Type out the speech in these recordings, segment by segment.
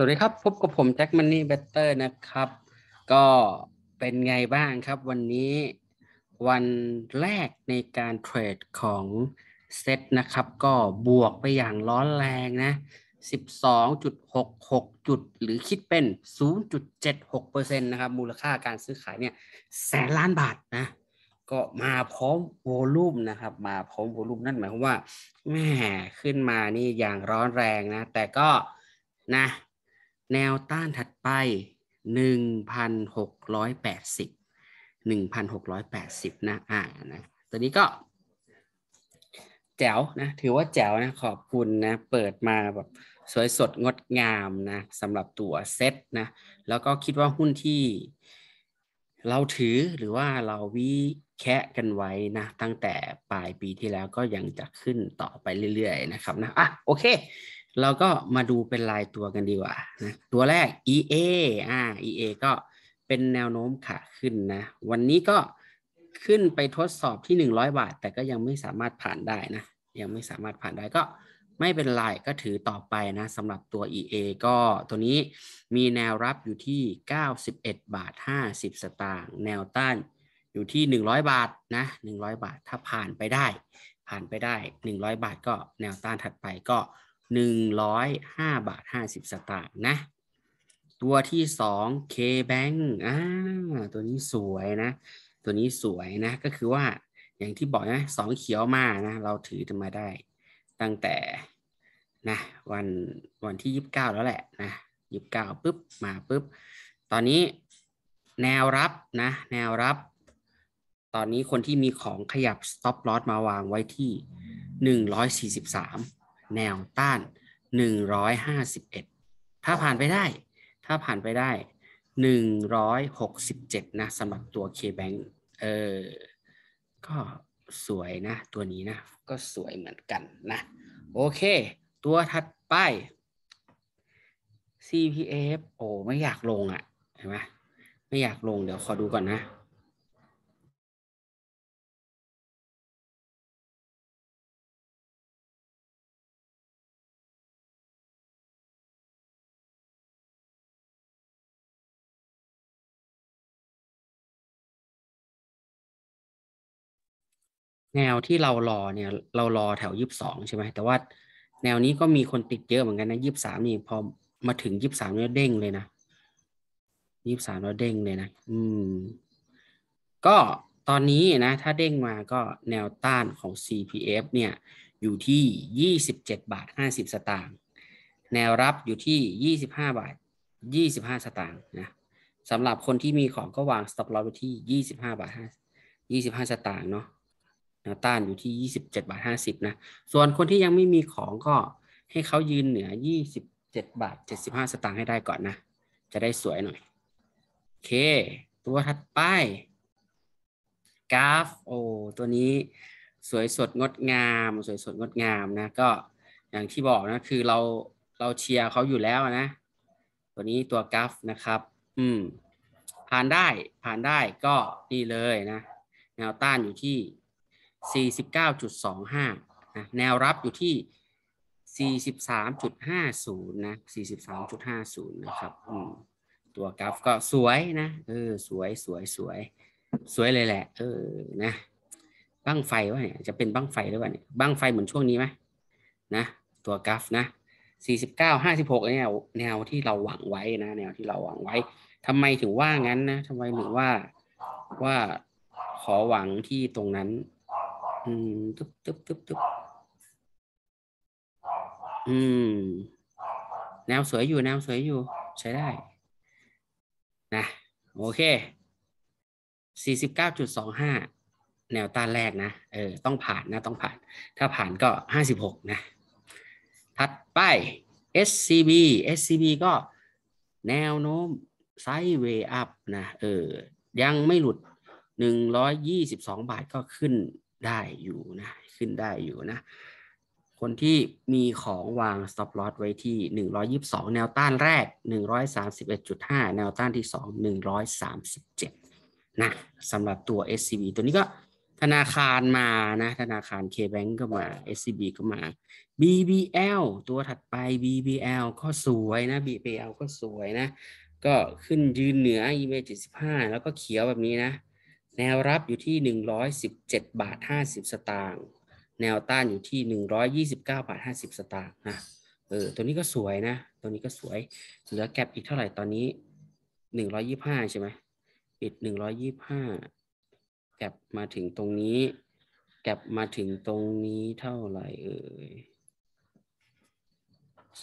สวัสดีครับ พบกับผมแจ็คมันนี่เบตเตอร์นะครับ ก็เป็นไงบ้างครับวันนี้วันแรกในการเทรดของ เซตนะครับ ก็บวกไปอย่างร้อนแรงนะ 12.66จุดหรือคิดเป็น 0.76%นะครับ มูลค่าการซื้อขายเนี่ย แสนล้านบาทนะ ก็มาพร้อมโวลูมนะครับ มาพร้อมโวลูมนั่นหมายความว่าแม่ขึ้นมานี่อย่างร้อนแรงนะ แต่ก็นะแนวต้านถัดไป 1,680 1,680นะ อ่า นะตัวนี้ก็แจ๋วนะ ถือว่าแจ๋วนะ ขอบคุณ นะ เปิดมาแบบสวยสดงดงาม นะ สำหรับตัวเซ็ตนะ แล้วก็คิดว่าหุ้นที่เราถือ หรือว่าเราวิแคะกันไว้นะ ตั้งแต่ปลายปีที่แล้วก็ยังจะขึ้นต่อไปเรื่อยๆ นะครับ นะ อ่ะ โอเคเราก็มาดูเป็นลายตัวกันดีกว่านะ ตัวแรก EA อ่า EA ก็เป็นแนวโน้มขาขึ้นนะ วันนี้ก็ขึ้นไปทดสอบที่ 100 บาท แต่ก็ยังไม่สามารถผ่านได้นะ ยังไม่สามารถผ่านได้ก็ ไม่เป็นไร ก็ถือต่อไปนะสำหรับตัว EA ก็ตัวนี้มีแนวรับอยู่ที่ 91 บาท 50 สตางค์แนวต้านอยู่ที่ 100 บาทนะ100 บาทถ้าผ่านไปได้ ผ่านไปได้ 100 บาท ก็แนวต้านถัดไปก็105บาท50สตางค์นะตัวที่2 K-Bank อ่าตัวนี้สวยนะ ตัวนี้สวยนะ ก็คือว่าอย่างที่บอกนะสองเขียวมานะเราถือมาได้ ตั้งแต่นะวันวันที่ 29 แล้วแหละนะ29ปุ๊บมาปุ๊บตอนนี้แนวรับนะ แนวรับ ตอนนี้คนที่มีของขยับ stop loss มาวางไว้ที่ 143แนวต้าน 151 ถ้าผ่านไปได้ ถ้าผ่านไปได้ 167 นะ สำหรับตัว K-Bank เออ ก็สวยนะ ตัวนี้นะ ก็สวยเหมือนกันนะ โอเค ตัวถัดไป CPF โอ้ไม่อยากลงอะ่ะเห็นไหมไม่อยากลง เดี๋ยวขอดูก่อนนะแนวที่เรารอเนี่ยเรารอแถวยี่สิบสองใช่ไหมแต่ว่าแนวนี้ก็มีคนติดเยอะเหมือนกันนะยี่สิบสามนี่พอมาถึงยี่สิบสามแล้วเด้งเลยนะยี่สิบสามแล้วเด้งเลยนะอืมก็ตอนนี้นะถ้าเด้งมาก็แนวต้านของ CPF เนี่ยอยู่ที่ยี่สิบเจ็ดบาทห้าสิบสตางค์แนวรับอยู่ที่ยี่สิบห้าบาทยี่สิบห้าสตางค์นะสำหรับคนที่มีของก็วาง stop loss ที่ยี่สิบห้าบาทหห้ายี่สิบ้าสตางค์เนาะแนวต้านอยู่ที่ยี่สิบเจ็ดบาทห้าสิบนะ ส่วนคนที่ยังไม่มีของก็ ให้เขายืนเหนือยี่สิบเจ็ดบาทเจ็ดสตางค์ให้ได้ก่อนนะ จะได้สวยหน่อย โอเค ตัวถัดไปกราฟโอตัวนี้ สวยสดงดงามสวยสดงดงามนะ ก็อย่างที่บอกนะคือเราเราเชียร์เขาอยู่แล้วนะตัวนี้ตัวกราฟนะครับ อืมผ่านได้ผ่านได้ก็นี่เลยนะแนวต้านอยู่ที่49.25นะแนวรับอยู่ที่ 43.50 นะ 43.50 นะครับ ตัวกราฟก็สวยนะ เออ สวย สวย สวย สวยเลยแหละ เออ นะ บ้างไฟวะเนี่ยจะเป็นบ้างไฟหรือเปล่าเนี่ย บ้างไฟเหมือนช่วงนี้ไหมนะ ตัวกราฟนะ 49 56เนี่ยแนวที่เราหวังไว้นะ แนวที่เราหวังไว้ทำไมถึงว่างั้นนะ ทำไมถึงว่า ว่าขอหวังที่ตรงนั้นอืมตุ๊บตุ๊บตุ๊บตุ๊บอืมแนวสวยอยู่ แนวสวยอยู่ใช้ได้ นะโอเคสี่สิบเก้าจุดสองห้าแนวต้านแรกนะเออ ต้องผ่านนะต้องผ่าน ถ้าผ่านก็ห้าสิบหกนะถัดไป SCB SCB ก็แนวโน้มไซด์เวอัพนะเออยังไม่หลุดหนึ่่งร้อยยีสิบสองบาทก็ขึ้นได้อยู่นะขึ้นได้อยู่นะ คนที่มีของวาง stop loss ไว้ที่ 122 แนวต้านแรก 131.5 แนวต้านที่ 2 137นะสำหรับตัว SCB ตัวนี้ก็ธนาคารมานะ ธนาคาร K-Bank ก็มา SCB ก็มา BBL ตัวถัดไป BBL ก็สวยนะ BBL ก็สวยนะ ก็ขึ้นยืนเหนือ EMA 75 แล้วก็เขียวแบบนี้นะแนวรับอยู่ที่ 117บาท50 สตางค์ แนวต้านอยู่ที่ 129บาท50 สตางค์นะ เออ ตัวนี้ก็สวยนะ ตัวนี้ก็สวย เหลือแก็บอีกเท่าไหร่ตอนนี้125 ใช่ไหม ปิด125 แก็บมาถึงตรงนี้ แก็บมาถึงตรงนี้เท่าไหร่เอ่ย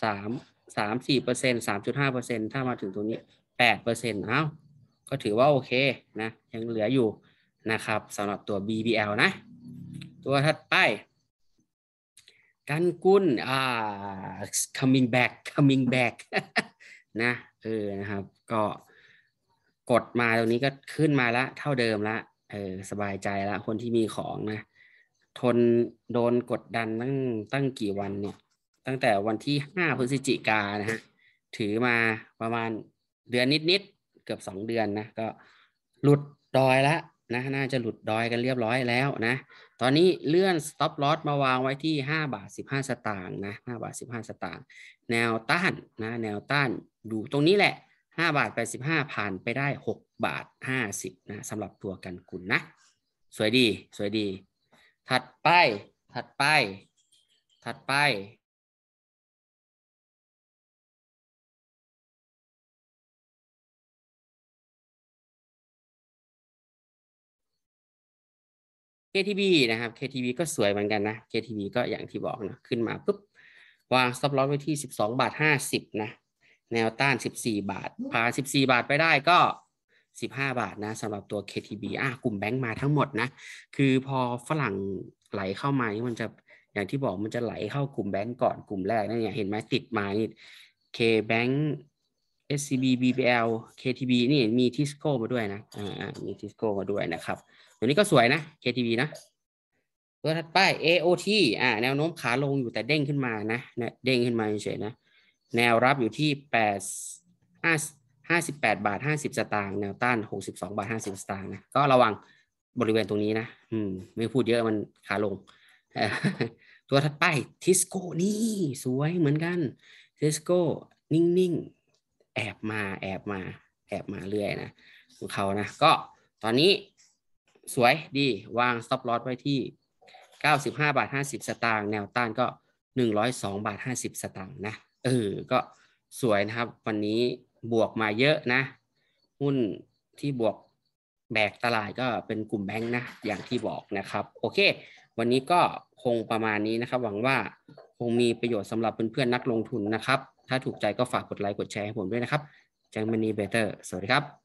สามสามสี่เปอร์เซ็นสามจุดห้าเปอร์เซ็นถ้ามาถึงตรงนี้แปดเปอร์เซ็นต์อ้าก็ถือว่าโอเคนะ ยังเหลืออยู่นะครับสำหรับตัว BBL นะ ตัวถัดไป กันกุลอ่า coming back coming back นะเออนะครับก็กดมาตรงนี้ก็ขึ้นมาละเท่าเดิมละเออสบายใจละคนที่มีของนะ ทนโดนกดดันตั้งตั้งกี่วันเนี่ยตั้งแต่วันที่ 5พฤศจิกานะฮะถือมาประมาณเดือนนิดๆเกือบสองเดือนนะก็หลุดดอยแล้วนะน่าจะหลุดดอยกันเรียบร้อยแล้วนะตอนนี้เลื่อน stop loss มาวางไว้ที่ 5 บาท 15 สตางค์นะ5บาท 15 สตางค์แนวต้านนะแนวต้านอยู่ตรงนี้แหละ 5 บาท 85ผ่านไปได้6 บาท 50นะสำหรับตัวกันกุลนะ สวยดีสวยดี ถัดไปถัดไป ถัดไป KTB นะครับ KTB ก็สวยเหมือนกันนะ KTB ก็อย่างที่บอกนะ ขึ้นมาปุ๊บ วาง stop loss ไว้ที่ 12 บาท 50นะ แนวต้าน 14 บาท พา 14 บาทไปได้ก็ 15 บาทนะสำหรับตัว KTB อ่ะกลุ่มแบงก์มาทั้งหมดนะ คือพอฝรั่งไหลเข้ามามันจะอย่างที่บอกมันจะไหลเข้ากลุ่มแบงก์ก่อนกลุ่มแรกนั่นเนี่ยเห็นไหมติดมานี่ K Bank SCB BBL KTB นี่มีทิสโก้มาด้วยนะ อ่า มีทิสโก้มาด้วยนะครับ ตัวนี้ก็สวยนะ KTB นะ ตัวถัดไป AOT อ่าแนวโน้มขาลงอยู่แต่เด้งขึ้นมานะ เด้งขึ้นมาเฉยๆนะ แนวรับอยู่ที่แปดห้าห้าสิบแปดบาทห้าสิบสตางค์ แนวต้านหกสิบสองบาทห้าสิบสตางค์นะ ก็ระวังบริเวณตรงนี้นะ อืม ไม่พูดเยอะมันขาลง ตัวถัดไปทิสโก้ นี่ สวยเหมือนกัน ทิสโก้ นิ่งแอบมาแอบมาแอบมาเรื่อยนะของเขานะ ก็ตอนนี้สวยดี วาง stop loss ไว้ที่ 95บาท50 สตางค์แนวต้านก็ 102บาท50 สตางค์นะเออก็สวยนะครับ วันนี้บวกมาเยอะนะ หุ้นที่บวกแบกตลาดก็เป็นกลุ่มแบงค์นะ อย่างที่บอกนะครับ โอเค วันนี้ก็คงประมาณนี้นะครับ หวังว่าคงมีประโยชน์สำหรับเพื่อนๆนักลงทุนนะครับถ้าถูกใจก็ฝากกดไลค์กดแชร์ให้ผมด้วยนะครับแจงมันนีเบเตอร์ สวัสดีครับ